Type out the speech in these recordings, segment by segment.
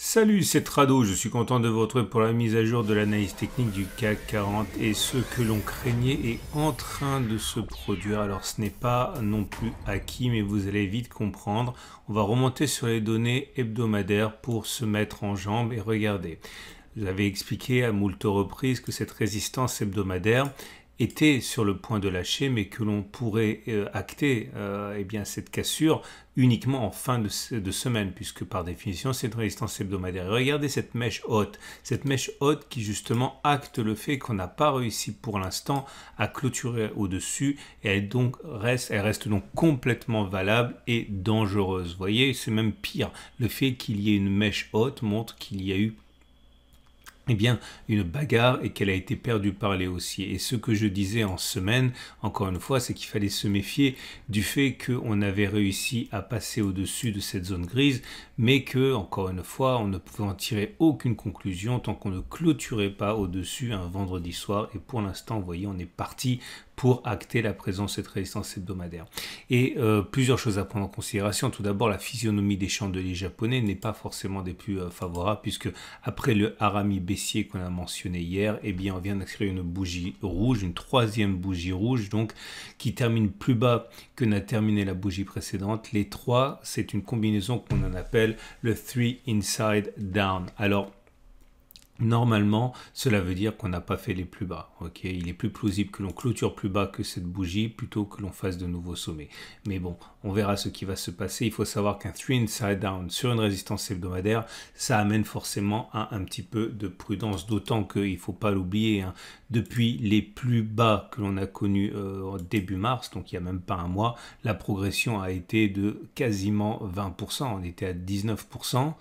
Salut, c'est Trado, je suis content de vous retrouver pour la mise à jour de l'analyse technique du CAC 40 et ce que l'on craignait est en train de se produire. Alors ce n'est pas non plus acquis mais vous allez vite comprendre. On va remonter sur les données hebdomadaires pour se mettre en jambe et regarder. J'avais expliqué à moult reprises que cette résistance hebdomadaire était sur le point de lâcher, mais que l'on pourrait euh, acter euh, eh bien, cette cassure uniquement en fin de, semaine, puisque par définition c'est une résistance hebdomadaire. regardez cette mèche haute, cette mèche haute qui justement acte le fait qu'on n'a pas réussi pour l'instant à clôturer au-dessus, et elle, donc reste, elle reste donc complètement valable et dangereuse. Vous voyez, c'est même pire. Le fait qu'il y ait une mèche haute montre qu'il y a eu eh bien, une bagarre et qu'elle a été perdue par les haussiers. Et ce que je disais en semaine, encore une fois, c'est qu'il fallait se méfier du fait qu'on avait réussi à passer au-dessus de cette zone grise, mais que, encore une fois, on ne pouvait en tirer aucune conclusion tant qu'on ne clôturait pas au-dessus un vendredi soir. Et pour l'instant, vous voyez, on est parti pour acter la présence de cette résistance hebdomadaire. Et euh, plusieurs choses à prendre en considération. Tout d'abord, la physionomie des chandeliers japonais n'est pas forcément des plus euh, favorables, puisque après le harami baissier qu'on a mentionné hier, eh bien, on vient d'inscrire une bougie rouge, une troisième bougie rouge, donc qui termine plus bas que n'a terminé la bougie précédente. Les trois, c'est une combinaison qu'on en appelle le three inside down. Alors, Normalement, cela veut dire qu'on n'a pas fait les plus bas. ok Il est plus plausible que l'on clôture plus bas que cette bougie plutôt que l'on fasse de nouveaux sommets. Mais bon, on verra ce qui va se passer. Il faut savoir qu'un 3 inside down sur une résistance hebdomadaire, ça amène forcément à un petit peu de prudence. D'autant qu'il ne faut pas l'oublier, hein, depuis les plus bas que l'on a connus en euh, début mars, donc il n'y a même pas un mois, la progression a été de quasiment 20%. On était à 19%.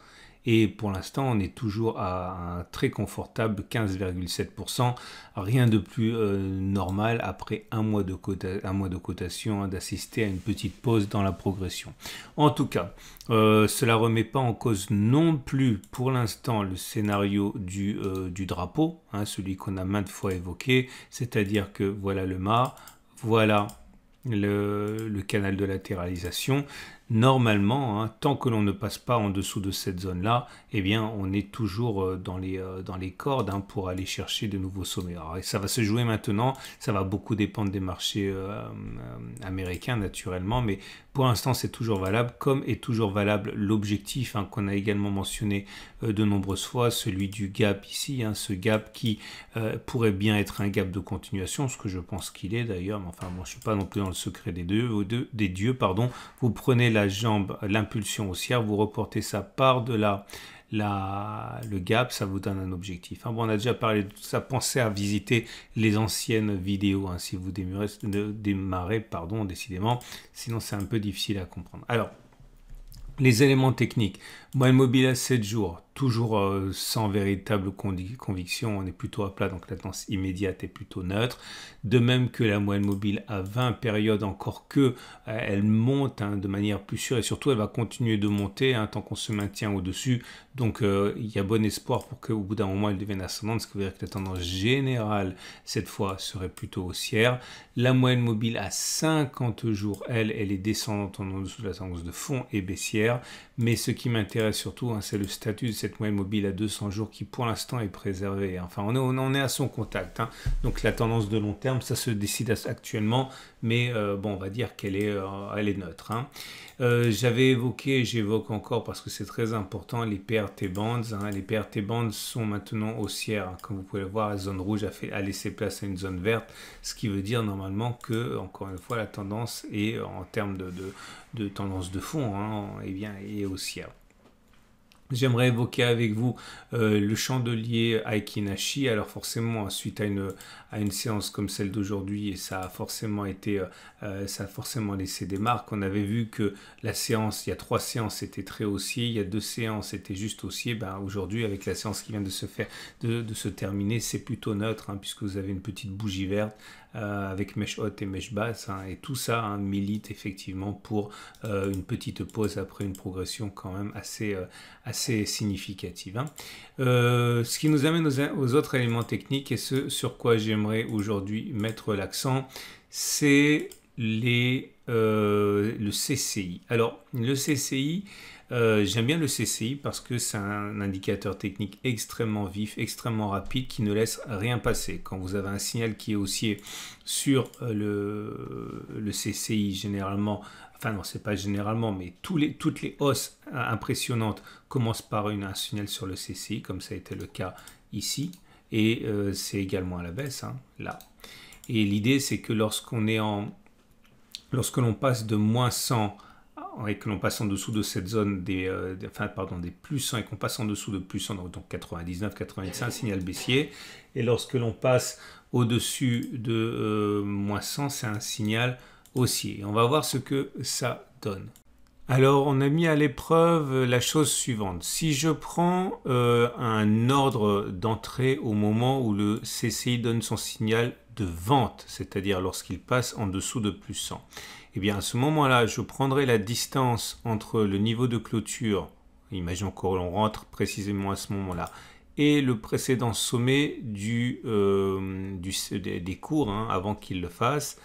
Et pour l'instant, on est toujours à un très confortable 15,7%. Rien de plus euh, normal après un mois de, un mois de cotation hein, d'assister à une petite pause dans la progression. En tout cas, euh, cela ne remet pas en cause non plus pour l'instant le scénario du, euh, drapeau, hein, celui qu'on a maintes fois évoqué, c'est-à-dire que voilà le mât, voilà le, le, canal de latéralisation normalement, hein, tant que l'on ne passe pas en dessous de cette zone-là, eh bien, on est toujours euh, dans les, euh, dans les cordes hein, pour aller chercher de nouveaux sommets. et ça va se jouer maintenant, ça va beaucoup dépendre des marchés euh, américains, naturellement, mais pour l'instant, c'est toujours valable, comme est toujours valable l'objectif hein, qu'on a également mentionné de nombreuses fois, celui du gap ici, ce gap qui pourrait bien être un gap de continuation, ce que je pense qu'il est d'ailleurs, enfin, moi, je suis pas non plus dans le secret des, deux, des dieux, pardon. vous prenez la la jambe, l'impulsion haussière, vous reportez ça par de la, la, le gap, ça vous donne un objectif. Hein, bon, on a déjà parlé de ça. Pensez à visiter les anciennes vidéos hein, si vous démarrez, de, démarrez, pardon, décidément. Sinon, c'est un peu difficile à comprendre. Alors, les éléments techniques moyenne mobile à 7 jours, toujours euh, sans véritable conviction, on est plutôt à plat, donc la tendance immédiate est plutôt neutre. De même que la moyenne mobile à 20 périodes, encore que euh, elle monte hein, de manière plus sûre et surtout elle va continuer de monter hein, tant qu'on se maintient au-dessus. Donc euh, il y a bon espoir pour qu'au bout d'un moment elle devienne ascendante, ce qui veut dire que la tendance générale cette fois serait plutôt haussière. La moyenne mobile à 50 jours, elle, elle est descendante en dessous de la tendance de fond et baissière. Mais ce qui m'intéresse surtout, hein, c'est le statut de cette moyenne mobile à 200 jours qui pour l'instant est préservé. Hein. Enfin, on, est, est à son contact. Hein. Donc la tendance de long terme, ça se décide actuellement, mais euh, bon, on va dire qu'elle est, euh, elle est neutre. Euh, j'avais évoqué, j'évoque encore parce que c'est très important, les PRT bands. Les PRT bands sont maintenant haussières. Comme vous pouvez le voir, la zone rouge a, fait, a laissé place à une zone verte, ce qui veut dire normalement que, encore une fois, la tendance est en termes de, de tendance de fond, et eh bien, est haussière. J'aimerais évoquer avec vous euh, le chandelier Aikinashi. Alors forcément, suite à une, à une séance comme celle d'aujourd'hui, et ça a forcément été, euh, euh, ça a forcément laissé des marques. On avait vu que la séance, il y a trois séances, c'était très haussier. Il y a deux séances, c'était juste haussier. Ben, aujourd'hui, avec la séance qui vient de se faire, de, se terminer, c'est plutôt neutre, hein, puisque vous avez une petite bougie verte euh, avec mèche haute et mèche basse. Hein, et tout ça hein, milite effectivement pour euh, une petite pause après une progression quand même assez, euh, significative. Hein. ce qui nous amène aux, autres éléments techniques et ce sur quoi j'aimerais aujourd'hui mettre l'accent, c'est le CCI. Alors le CCI, euh, j'aime bien le CCI parce que c'est un indicateur technique extrêmement vif, extrêmement rapide, qui ne laisse rien passer. Quand vous avez un signal qui est haussier sur euh, le, CCI, généralement, enfin non, c'est pas généralement, mais les, toutes les hausses euh, impressionnantes commencent par une, un signal sur le CCI, comme ça a été le cas ici, et c'est également à la baisse, hein, là. Et l'idée, c'est que lorsqu'on est en... Lorsque l'on passe de moins 100 et que l'on passe en dessous de cette zone des, euh, enfin, pardon, des plus 100 et qu'on passe en dessous de plus 100, donc 99, 95, signal baissier. Et lorsque l'on passe au-dessus de euh, moins 100, c'est un signal haussier. on va voir ce que ça donne. Alors, on a mis à l'épreuve la chose suivante. Si je prends euh, un ordre d'entrée au moment où le CCI donne son signal de vente, c'est-à-dire lorsqu'il passe en dessous de plus 100. Et eh bien à ce moment-là, je prendrai la distance entre le niveau de clôture, imaginons qu'on rentre précisément à ce moment-là, et le précédent sommet du, euh, des cours hein, avant qu'il le fasse,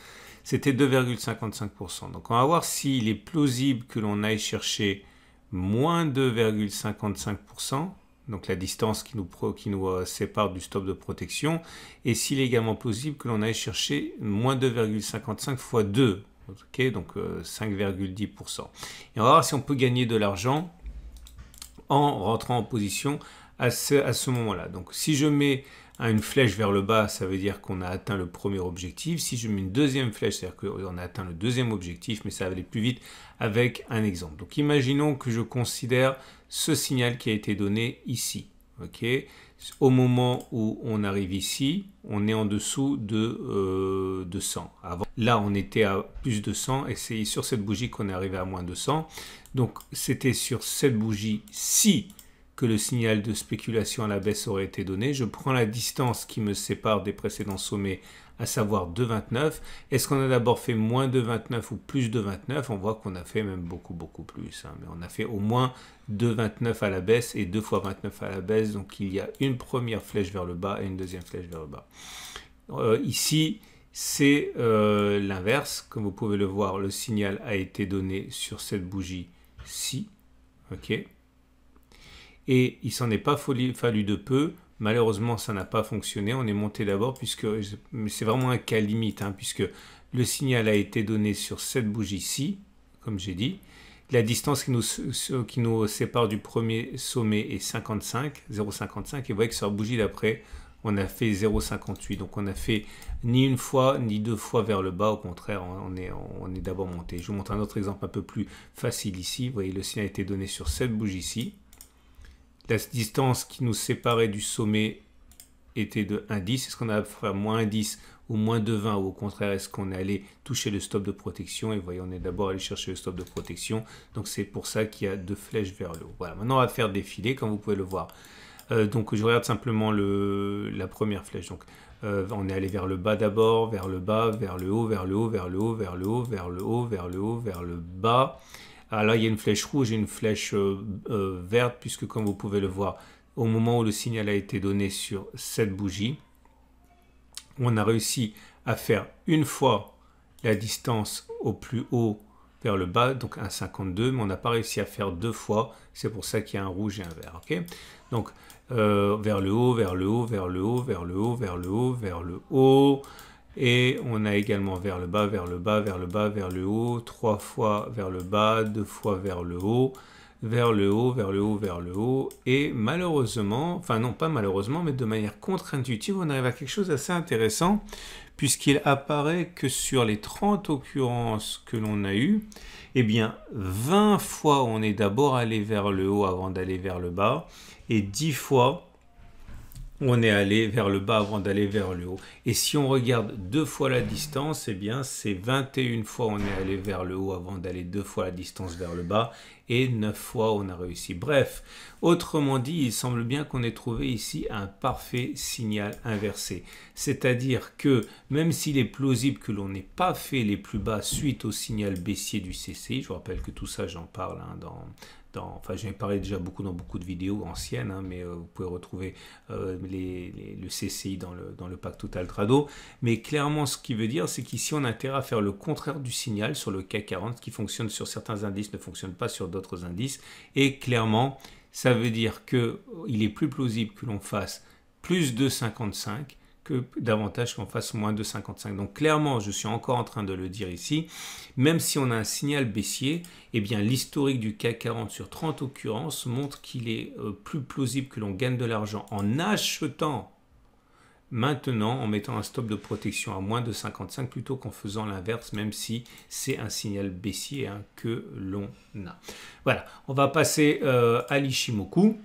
c'était 2,55%. Donc on va voir s'il est plausible que l'on aille chercher moins 2,55% donc la distance qui nous, euh, sépare du stop de protection, et s'il est également possible que l'on aille chercher moins 2,55 fois 2, ok, donc 5,10%. Euh, et on va voir si on peut gagner de l'argent en rentrant en position à à ce moment-là. Donc si je mets une flèche vers le bas, ça veut dire qu'on a atteint le premier objectif. Si je mets une deuxième flèche, c'est-à-dire qu'on a atteint le deuxième objectif, mais ça va aller plus vite avec un exemple. Donc imaginons que je considère ce signal qui a été donné ici. ok Au moment où on arrive ici, on est en dessous de, euh, de 100. Avant, là, on était à plus de 100 et c'est sur cette bougie qu'on est arrivé à moins de 100. Donc, c'était sur cette bougie-ci que le signal de spéculation à la baisse aurait été donné. Je prends la distance qui me sépare des précédents sommets, à savoir 2,29. Est-ce qu'on a d'abord fait moins de 29 ou plus de 29 On voit qu'on a fait même beaucoup, beaucoup plus. Hein. Mais on a fait au moins 2,29 à la baisse et 2 fois 29 à la baisse. Donc il y a une première flèche vers le bas et une deuxième flèche vers le bas. Euh, ici, c'est euh, l'inverse. Comme vous pouvez le voir, le signal a été donné sur cette bougie-ci. OK et il s'en est pas fallu de peu. Malheureusement, ça n'a pas fonctionné. On est monté d'abord, puisque c'est vraiment un cas limite, hein, puisque le signal a été donné sur cette bougie ci comme j'ai dit. La distance qui nous, sépare du premier sommet est 55, 0,55. Et vous voyez que sur la bougie d'après, on a fait 0,58. Donc on a fait ni une fois, ni deux fois vers le bas. Au contraire, on est, on est d'abord monté. Je vous montre un autre exemple un peu plus facile ici. Vous voyez, le signal a été donné sur cette bougie ci la distance qui nous séparait du sommet était de 1,10. Est-ce qu'on a fait faire moins 10 ou moins 20 ou au contraire, est-ce qu'on est allé toucher le stop de protection Et vous voyez, on est d'abord allé chercher le stop de protection. Donc c'est pour ça qu'il y a deux flèches vers le haut. Voilà, maintenant on va faire défiler comme vous pouvez le voir. donc je regarde simplement la première flèche. Donc on est allé vers le bas d'abord, vers le bas, vers le haut, vers le haut, vers le haut, vers le haut, vers le haut, vers le haut, vers le bas. Ah, là, il y a une flèche rouge et une flèche euh, euh, verte, puisque comme vous pouvez le voir, au moment où le signal a été donné sur cette bougie, on a réussi à faire une fois la distance au plus haut vers le bas, donc un 52, mais on n'a pas réussi à faire deux fois, c'est pour ça qu'il y a un rouge et un vert, ok Donc, euh, vers le haut, vers le haut, vers le haut, vers le haut, vers le haut, vers le haut, et on a également vers le bas, vers le bas, vers le bas, vers le haut, trois fois vers le bas, deux fois vers le haut, vers le haut, vers le haut, vers le haut. Et malheureusement, enfin non pas malheureusement, mais de manière contre-intuitive, on arrive à quelque chose d'assez intéressant, puisqu'il apparaît que sur les 30 occurrences que l'on a eues, eh bien 20 fois on est d'abord allé vers le haut avant d'aller vers le bas, et 10 fois on est allé vers le bas avant d'aller vers le haut. Et si on regarde deux fois la distance, eh bien c'est 21 fois on est allé vers le haut avant d'aller deux fois la distance vers le bas et 9 fois on a réussi. Bref, autrement dit, il semble bien qu'on ait trouvé ici un parfait signal inversé. C'est-à-dire que même s'il est plausible que l'on n'ait pas fait les plus bas suite au signal baissier du CCI, je vous rappelle que tout ça j'en parle hein, dans enfin j'en ai parlé déjà beaucoup dans beaucoup de vidéos anciennes, hein, mais euh, vous pouvez retrouver euh, le CCI dans le, dans pack Total Trado. Mais clairement, ce qui veut dire, c'est qu'ici, on a intérêt à faire le contraire du signal sur le CAC 40, qui fonctionne sur certains indices, ne fonctionne pas sur d'autres indices. Et clairement, ça veut dire qu'il est plus plausible que l'on fasse plus de 55 que davantage qu'on fasse moins de 55. Donc clairement, je suis encore en train de le dire ici, même si on a un signal baissier, et eh bien l'historique du CAC 40 sur 30 occurrences montre qu'il est euh, plus plausible que l'on gagne de l'argent en achetant maintenant en mettant un stop de protection à moins de 55 plutôt qu'en faisant l'inverse, même si c'est un signal baissier hein, que l'on a. Voilà, on va passer euh, à l'Ishimoku.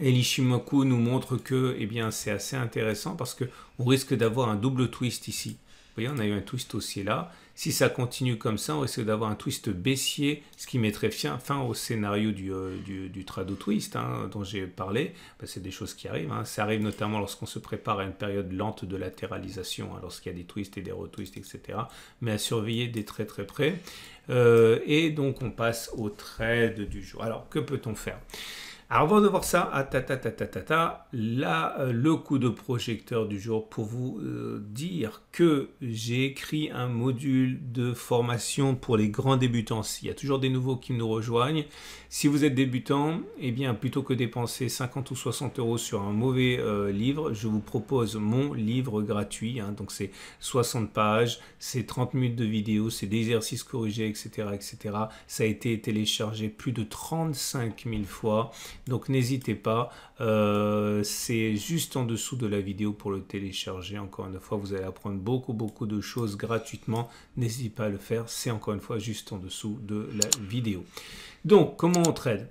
Et l'Ishimoku nous montre que eh bien, c'est assez intéressant parce qu'on risque d'avoir un double twist ici. Vous voyez, on a eu un twist aussi là. Si ça continue comme ça, on risque d'avoir un twist baissier, ce qui mettrait fin, au scénario du, euh, du, twist hein, dont j'ai parlé. Bah, c'est des choses qui arrivent. Hein. Ça arrive notamment lorsqu'on se prépare à une période lente de latéralisation, hein, lorsqu'il y a des twists et des retwists, etc. Mais à surveiller des très très près. Euh, et donc on passe au trade du jour. Alors, que peut-on faire avant de voir ça, ah, là, euh, le coup de projecteur du jour pour vous euh, dire que j'ai écrit un module de formation pour les grands débutants. Il y a toujours des nouveaux qui nous rejoignent. Si vous êtes débutant, et eh bien, plutôt que dépenser 50 ou 60 euros sur un mauvais euh, livre, je vous propose mon livre gratuit. Hein. donc, c'est 60 pages, c'est 30 minutes de vidéo, c'est des exercices corrigés, etc., etc. Ça a été téléchargé plus de 35 000 fois. Donc n'hésitez pas, euh, c'est juste en dessous de la vidéo pour le télécharger. Encore une fois, vous allez apprendre beaucoup, beaucoup de choses gratuitement. N'hésitez pas à le faire, c'est encore une fois juste en dessous de la vidéo. Donc, comment on trade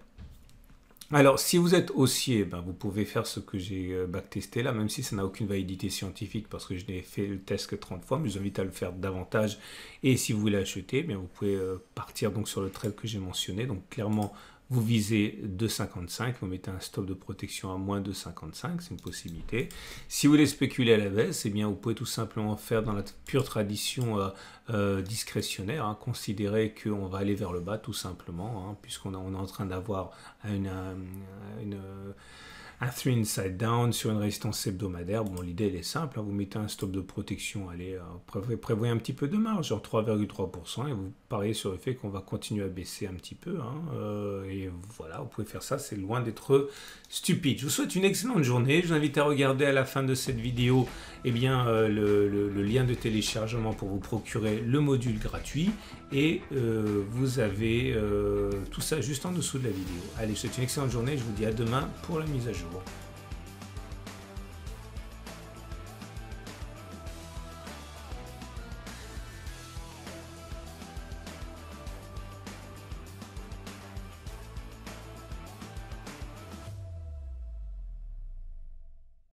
alors, si vous êtes haussier, ben, vous pouvez faire ce que j'ai euh, backtesté là, même si ça n'a aucune validité scientifique parce que je n'ai fait le test que 30 fois, mais je vous invite à le faire davantage. Et si vous voulez acheter, eh vous pouvez euh, partir donc sur le trade que j'ai mentionné. Donc, clairement, vous visez 2,55, vous mettez un stop de protection à moins 2,55, c'est une possibilité. Si vous voulez spéculer à la baisse, et eh bien, vous pouvez tout simplement faire dans la pure tradition euh, euh, discrétionnaire, hein, considérer qu'on va aller vers le bas tout simplement, hein, puisqu'on est en train d'avoir une euh, un 3 inside down sur une résistance hebdomadaire. Bon, l'idée elle est simple, hein. vous mettez un stop de protection, allez, euh, prévoyez un petit peu de marge, genre 3,3%, et vous pariez sur le fait qu'on va continuer à baisser un petit peu. Hein. Euh, et voilà, vous pouvez faire ça, c'est loin d'être stupide. Je vous souhaite une excellente journée. Je vous invite à regarder à la fin de cette vidéo eh bien, euh, le, le, lien de téléchargement pour vous procurer le module gratuit. Et vous avez tout ça juste en dessous de la vidéo. Allez, je vous souhaite une excellente journée. Je vous dis à demain pour la mise à jour. bom.